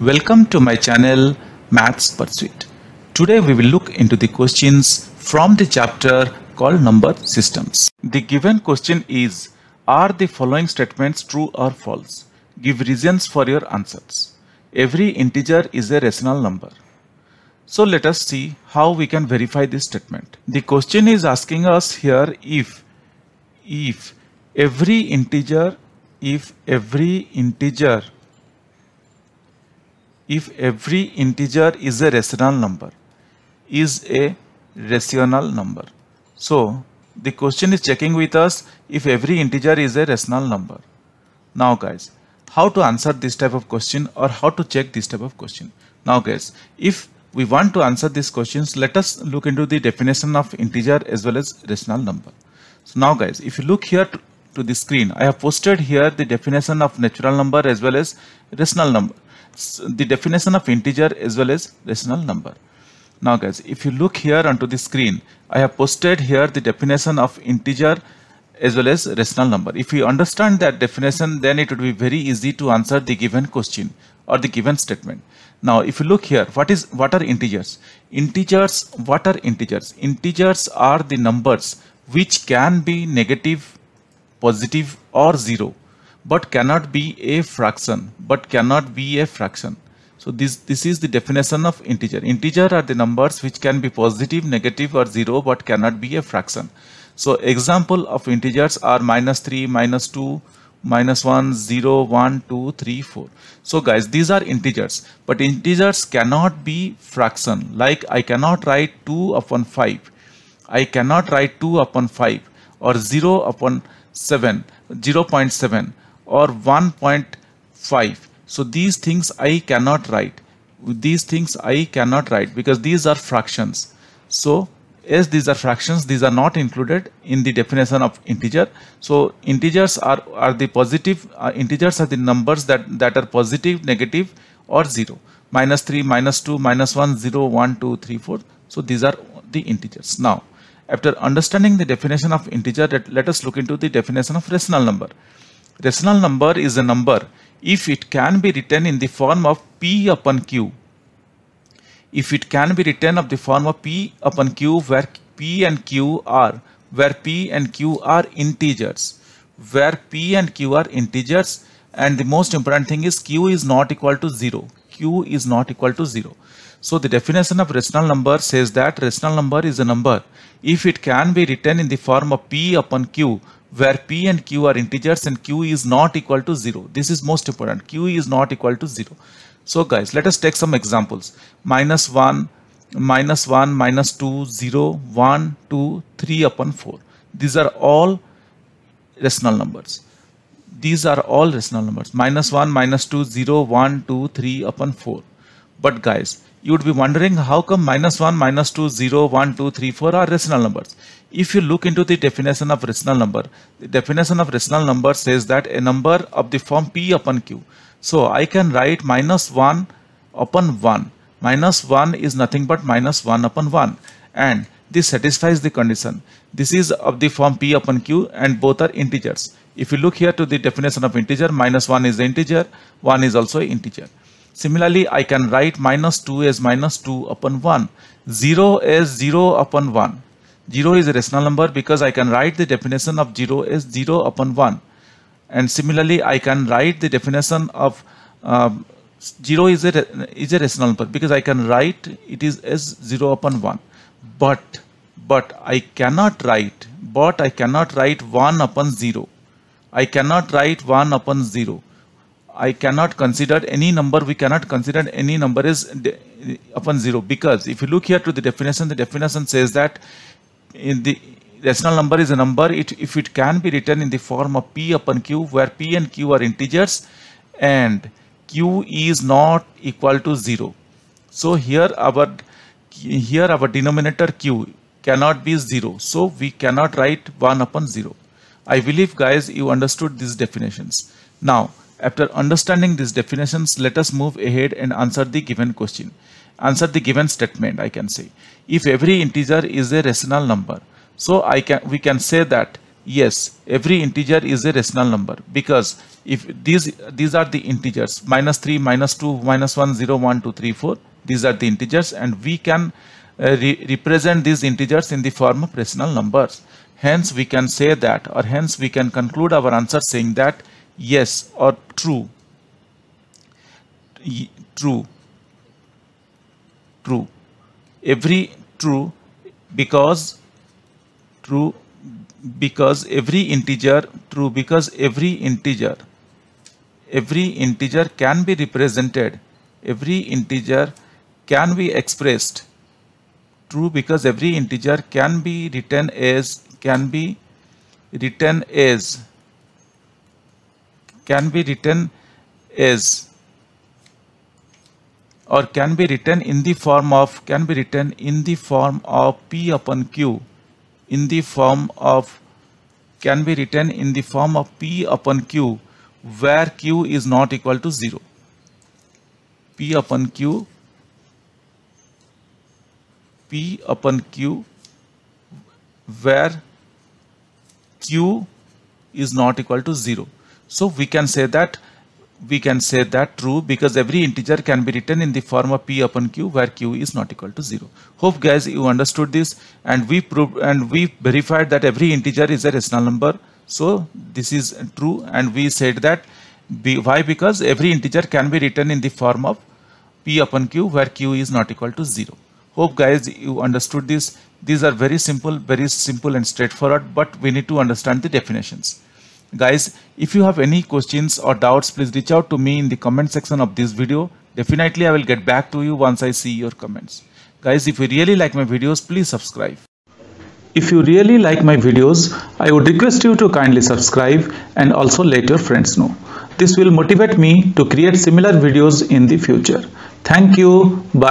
Welcome to my channel Maths Pursuit. Today we will look into the questions from the chapter called Number Systems. The given question is Are the following statements true or false? Give reasons for your answers. Every integer is a rational number. So let us see how we can verify this statement. The question is asking us here if if every integer if every integer if every integer is a rational number is a rational number so the question is checking with us if every integer is a rational number now guys how to answer this type of question or how to check this type of question now guys if we want to answer these questions let us look into the definition of integer as well as rational number so now guys if you look here to the screen i have posted here the definition of natural number as well as rational number the definition of integer as well as rational number. Now guys, if you look here onto the screen, I have posted here the definition of integer as well as rational number. If you understand that definition, then it would be very easy to answer the given question or the given statement. Now, if you look here, what is what are integers? Integers, what are integers? Integers are the numbers which can be negative, positive or zero but cannot be a fraction but cannot be a fraction so this this is the definition of integer integer are the numbers which can be positive negative or zero but cannot be a fraction so example of integers are minus 3 minus 2 minus 1 0 1 2 3 4 so guys these are integers but integers cannot be fraction like i cannot write 2 upon 5 i cannot write 2 upon 5 or 0 upon 7 0 0.7 or 1.5 so these things I cannot write these things I cannot write because these are fractions so as these are fractions these are not included in the definition of integer so integers are are the positive uh, integers are the numbers that that are positive negative or 0 minus 3 minus 2 minus 1 0 1 2 3 4 so these are the integers now after understanding the definition of integer let, let us look into the definition of rational number Rational number is a number if it can be written in the form of P upon Q. If it can be written of the form of P upon Q where P and Q are, where P and Q are integers, where P and Q are integers and the most important thing is Q is not equal to 0. Q is not equal to 0. So the definition of rational number says that rational number is a number if it can be written in the form of p upon q where p and q are integers and q is not equal to 0. This is most important. q is not equal to 0. So guys, let us take some examples. Minus 1, minus 1, minus 2, 0, 1, 2, 3 upon 4. These are all rational numbers. These are all rational numbers. Minus 1, minus 2, 0, 1, 2, 3 upon 4. But guys, you would be wondering how come minus 1, minus 2, 0, 1, 2, 3, 4 are rational numbers. If you look into the definition of rational number, the definition of rational number says that a number of the form p upon q. So I can write minus 1 upon 1. Minus 1 is nothing but minus 1 upon 1 and this satisfies the condition. This is of the form p upon q and both are integers. If you look here to the definition of integer, minus 1 is integer, 1 is also integer. Similarly, I can write minus 2 as minus 2 upon 1, 0 as 0 upon 1. 0 is a rational number because I can write the definition of 0 as 0 upon 1. And similarly, I can write the definition of um, 0 is a, is a rational number because I can write it is as 0 upon 1. But, but I cannot write, but I cannot write 1 upon 0. I cannot write 1 upon 0. I cannot consider any number, we cannot consider any number is upon 0 because if you look here to the definition, the definition says that in the rational number is a number it, if it can be written in the form of p upon q where p and q are integers and q is not equal to 0. So here our here our denominator q cannot be 0. So we cannot write 1 upon 0. I believe guys you understood these definitions. Now after understanding these definitions, let us move ahead and answer the given question. Answer the given statement, I can say. If every integer is a rational number, so I can we can say that yes, every integer is a rational number because if these these are the integers minus 3, minus 2, minus 1, 0, 1, 2, 3, 4, these are the integers and we can uh, re represent these integers in the form of rational numbers. Hence, we can say that or hence we can conclude our answer saying that yes or true true true every true because true because every integer true because every integer every integer can be represented every integer can be expressed true because every integer can be written as can be written as can be written as or can be written in the form of can be written in the form of p upon q in the form of can be written in the form of p upon q where q is not equal to 0 p upon q p upon q where q is not equal to 0 so we can say that we can say that true because every integer can be written in the form of p upon q where q is not equal to 0. Hope guys you understood this and we proved and we verified that every integer is a rational number. So this is true and we said that b, why because every integer can be written in the form of p upon q where q is not equal to 0. Hope guys you understood this. These are very simple, very simple and straightforward but we need to understand the definitions. Guys, if you have any questions or doubts, please reach out to me in the comment section of this video. Definitely I will get back to you once I see your comments. Guys, if you really like my videos, please subscribe. If you really like my videos, I would request you to kindly subscribe and also let your friends know. This will motivate me to create similar videos in the future. Thank you. Bye.